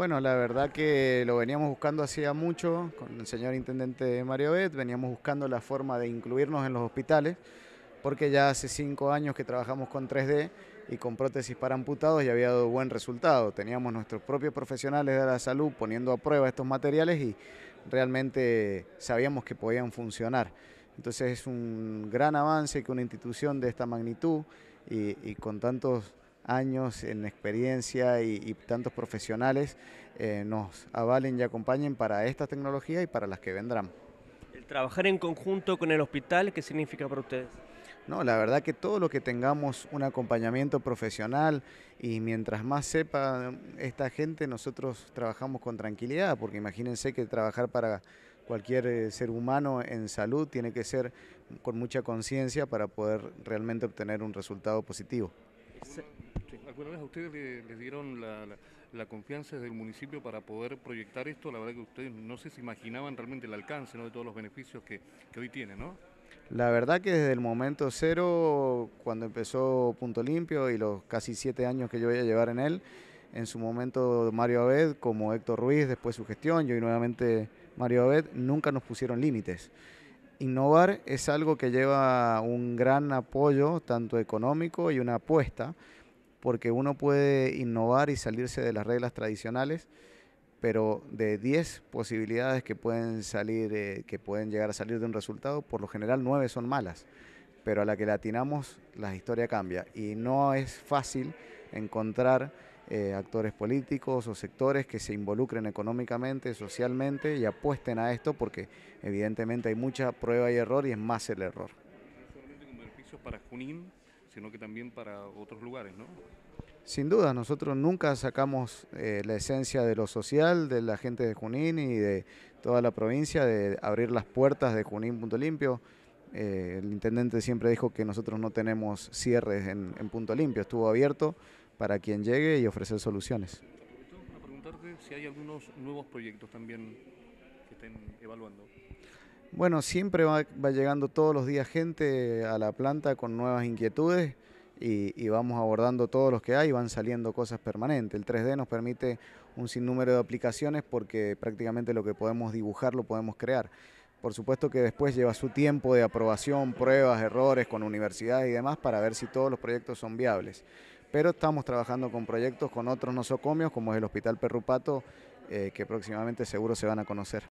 Bueno, la verdad que lo veníamos buscando hacía mucho con el señor intendente Mario Bet, veníamos buscando la forma de incluirnos en los hospitales, porque ya hace cinco años que trabajamos con 3D y con prótesis para amputados y había dado buen resultado. Teníamos nuestros propios profesionales de la salud poniendo a prueba estos materiales y realmente sabíamos que podían funcionar. Entonces es un gran avance que una institución de esta magnitud y, y con tantos años en experiencia y, tantos profesionales eh, nos avalen y acompañen para esta tecnología y para las que vendrán. El trabajar en conjunto con el hospital, ¿qué significa para ustedes? No, la verdad que todo lo que tengamos un acompañamiento profesional y mientras más sepa esta gente, nosotros trabajamos con tranquilidad, porque imagínense que trabajar para cualquier eh, ser humano en salud tiene que ser con mucha conciencia para poder realmente obtener un resultado positivo. ¿Alguna vez a ustedes les, dieron la, confianza desde el municipio para poder proyectar esto? La verdad que ustedes no se imaginaban realmente el alcance ¿no? de todos los beneficios que, hoy tiene, ¿no? La verdad que desde el momento cero, cuando empezó Punto Limpio y los casi siete años que yo voy a llevar en él, en su momento Mario Abed, como Héctor Ruiz, después su gestión, yo y nuevamente Mario Abed, nunca nos pusieron límites. Innovar es algo que lleva un gran apoyo, tanto económico y una apuesta, porque uno puede innovar y salirse de las reglas tradicionales, pero de 10 posibilidades que pueden salir, eh, que pueden llegar a salir de un resultado, por lo general 9 son malas, pero a la que latinamos la historia cambia y no es fácil encontrar eh, actores políticos o sectores que se involucren económicamente, socialmente y apuesten a esto porque evidentemente hay mucha prueba y error y es más el error. No solamente con beneficios para Junín, sino que también para otros lugares, ¿no? Sin duda, nosotros nunca sacamos eh, la esencia de lo social, de la gente de Junín y de toda la provincia, de abrir las puertas de Junín Punto Limpio. Eh, el intendente siempre dijo que nosotros no tenemos cierres en, en Punto Limpio, estuvo abierto para quien llegue y ofrecer soluciones. preguntarte si hay algunos nuevos proyectos también que estén evaluando. Bueno, siempre va, llegando todos los días gente a la planta con nuevas inquietudes. Y, y, vamos abordando todos los que hay y van saliendo cosas permanentes. El 3D nos permite un sinnúmero de aplicaciones porque prácticamente lo que podemos dibujar lo podemos crear. Por supuesto que después lleva su tiempo de aprobación, pruebas, errores con universidades y demás para ver si todos los proyectos son viables pero estamos trabajando con proyectos con otros nosocomios, como es el Hospital Perrupato, eh, que próximamente seguro se van a conocer.